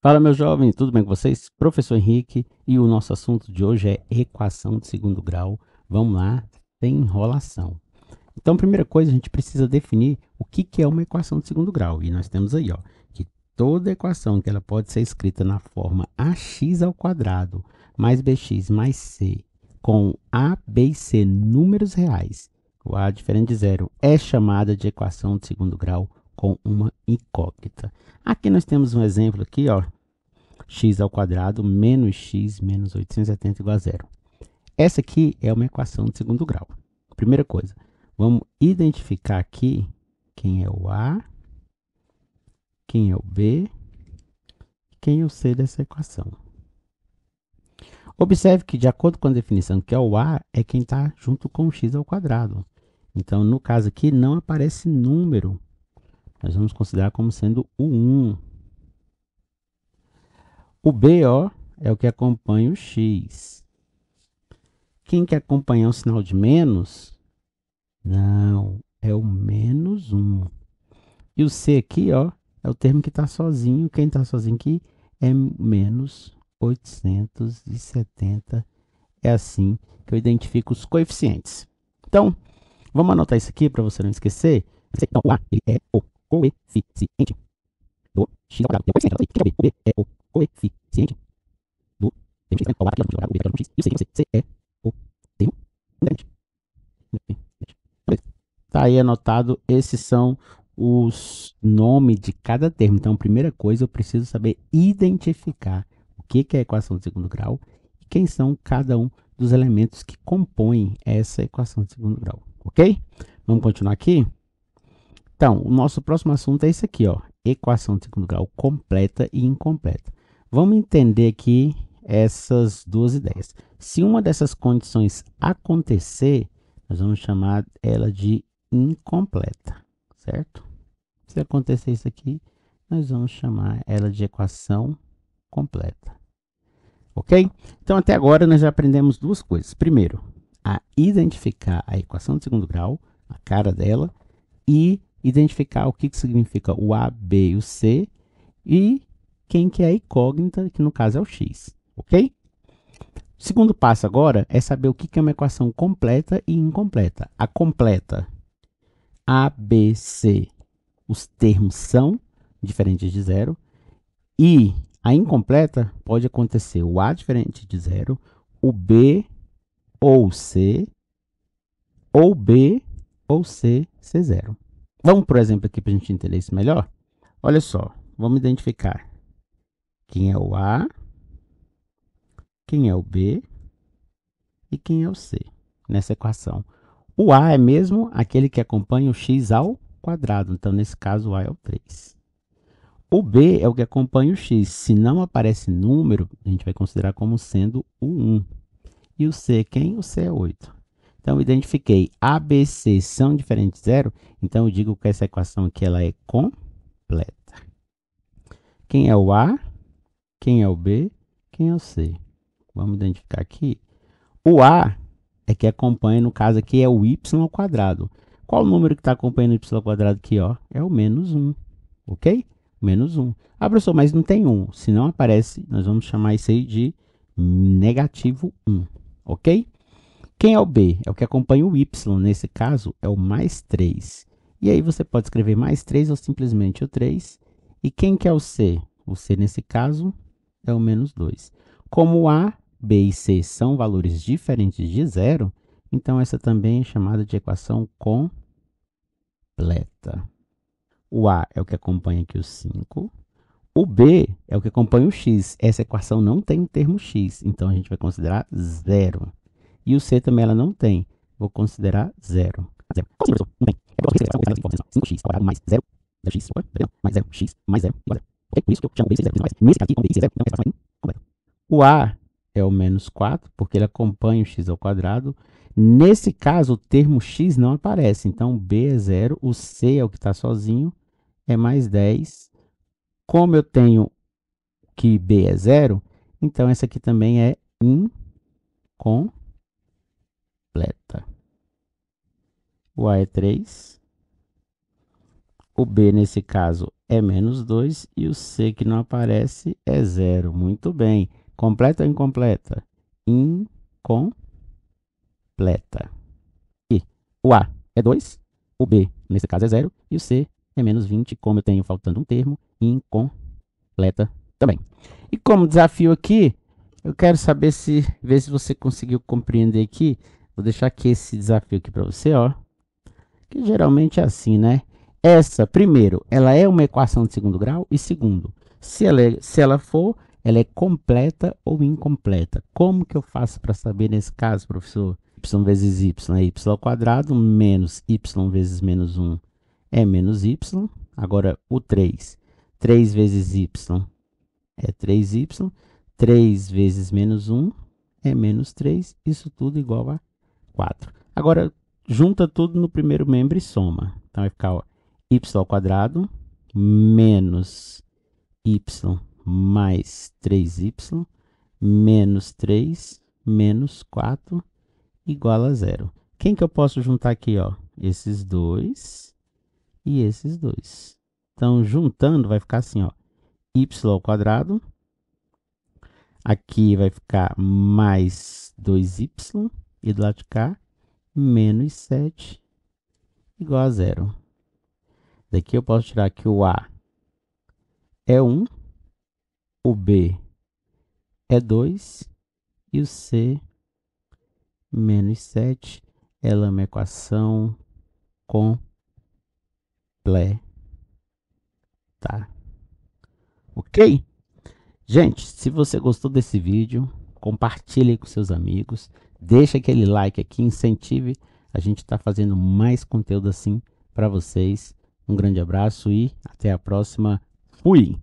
Fala, meus jovens, tudo bem com vocês? Professor Henrique e o nosso assunto de hoje é equação de segundo grau. Vamos lá, tem enrolação. Então, primeira coisa, a gente precisa definir o que, que é uma equação de segundo grau. E nós temos aí, ó, que toda equação que ela pode ser escrita na forma ax ao quadrado mais bx mais c com a, b e c números reais, o a diferente de zero, é chamada de equação de segundo grau com uma incógnita. Aqui nós temos um exemplo aqui, ó, x ao quadrado menos x menos 870 igual a zero. Essa aqui é uma equação de segundo grau. Primeira coisa, vamos identificar aqui quem é o A, quem é o B, quem é o C dessa equação. Observe que, de acordo com a definição que é o A, é quem está junto com o x ao quadrado. Então, no caso aqui, não aparece número nós vamos considerar como sendo o 1. O BO é o que acompanha o X. Quem que acompanhar o sinal de menos? Não, é o menos 1. E o C aqui, ó, é o termo que está sozinho. Quem está sozinho aqui é menos 870. É assim que eu identifico os coeficientes. Então, vamos anotar isso aqui para você não esquecer. Então, o A é O coeficiente do x ao quadrado. É o que é o b? O b é o coeficiente do termo x, né? O a aqui, o quadrado, o b quadrado, x. E o c, o c, c é o termo independente. Beleza. Tá aí anotado. Esses são os nomes de cada termo. Então, primeira coisa, eu preciso saber identificar o que é a equação de segundo grau e quem são cada um dos elementos que compõem essa equação de segundo grau, ok? Vamos continuar aqui? Então, o nosso próximo assunto é isso aqui, ó. Equação de segundo grau completa e incompleta. Vamos entender aqui essas duas ideias. Se uma dessas condições acontecer, nós vamos chamar ela de incompleta, certo? Se acontecer isso aqui, nós vamos chamar ela de equação completa. Ok? Então, até agora, nós já aprendemos duas coisas. Primeiro, a identificar a equação de segundo grau, a cara dela, e identificar o que, que significa o A, B e o C e quem que é a incógnita, que no caso é o x, ok? O segundo passo agora é saber o que, que é uma equação completa e incompleta. A completa, A, B, C, os termos são diferentes de zero e a incompleta pode acontecer o A diferente de zero, o B ou C, ou B ou C, C zero. Vamos por exemplo aqui para a gente entender isso melhor? Olha só, vamos identificar quem é o A, quem é o B e quem é o C nessa equação. O A é mesmo aquele que acompanha o x ao quadrado, então nesse caso o A é o 3. O B é o que acompanha o x, se não aparece número, a gente vai considerar como sendo o 1. E o C é quem? O C é 8. Então, identifiquei ABC são diferentes de zero, então eu digo que essa equação aqui ela é completa. Quem é o A? Quem é o B? Quem é o C? Vamos identificar aqui. O A é que acompanha, no caso aqui, é o y ao quadrado. Qual o número que está acompanhando o y ao quadrado aqui? Ó? É o menos 1, ok? Menos 1. Ah, professor, mas não tem 1. Se não aparece, nós vamos chamar isso aí de negativo 1, ok? Quem é o B? É o que acompanha o Y, nesse caso é o mais 3. E aí você pode escrever mais 3 ou simplesmente o 3. E quem que é o C? O C, nesse caso, é o menos 2. Como A, B e C são valores diferentes de zero, então essa também é chamada de equação completa. O A é o que acompanha aqui o 5. O B é o que acompanha o x. Essa equação não tem o termo x, então a gente vai considerar zero. E o C também ela não tem. Vou considerar zero 0. Considerou, não tem. É igual a 5x ao quadrado mais 0. 0x, mais 0, x, mais 0, igual a 0. Ok? Por isso que eu chamo de 0 mais. Nesse aqui, como x 0, não é O A é o menos 4, porque ele acompanha o x ao quadrado. Nesse caso, o termo x não aparece, então B é 0, o C é o que está sozinho, é mais 10. Como eu tenho que B é 0, então essa aqui também é 1 com o A é 3, o B nesse caso é menos 2 e o C que não aparece é 0. Muito bem. Completa ou incompleta? Incompleta. E o A é 2, o B nesse caso é 0 e o C é menos 20, como eu tenho faltando um termo, incompleta também. E como desafio aqui, eu quero saber se, ver se você conseguiu compreender aqui. Vou deixar aqui esse desafio aqui para você, ó. Que geralmente é assim, né? Essa, primeiro, ela é uma equação de segundo grau. E segundo, se ela, é, se ela for, ela é completa ou incompleta. Como que eu faço para saber nesse caso, professor? y vezes y é y ao quadrado, menos y vezes menos 1 é menos y. Agora, o 3. 3 vezes y é 3y. 3 vezes menos 1 é menos 3. Isso tudo igual a 4. Agora, junta tudo no primeiro membro e soma. Então vai ficar y ao quadrado menos y mais 3y menos 3 menos 4 igual a zero. Quem que eu posso juntar aqui? Ó? Esses dois e esses dois. Então, juntando vai ficar assim, ó, y ao quadrado. Aqui vai ficar mais 2y e do lado de cá menos 7 igual a zero. Daqui eu posso tirar que o A é 1, o B é 2 e o C menos 7. Ela é uma equação completa. Ok? Gente, se você gostou desse vídeo, compartilhe com seus amigos, deixa aquele like aqui, incentive a gente estar tá fazendo mais conteúdo assim para vocês. Um grande abraço e até a próxima. Fui!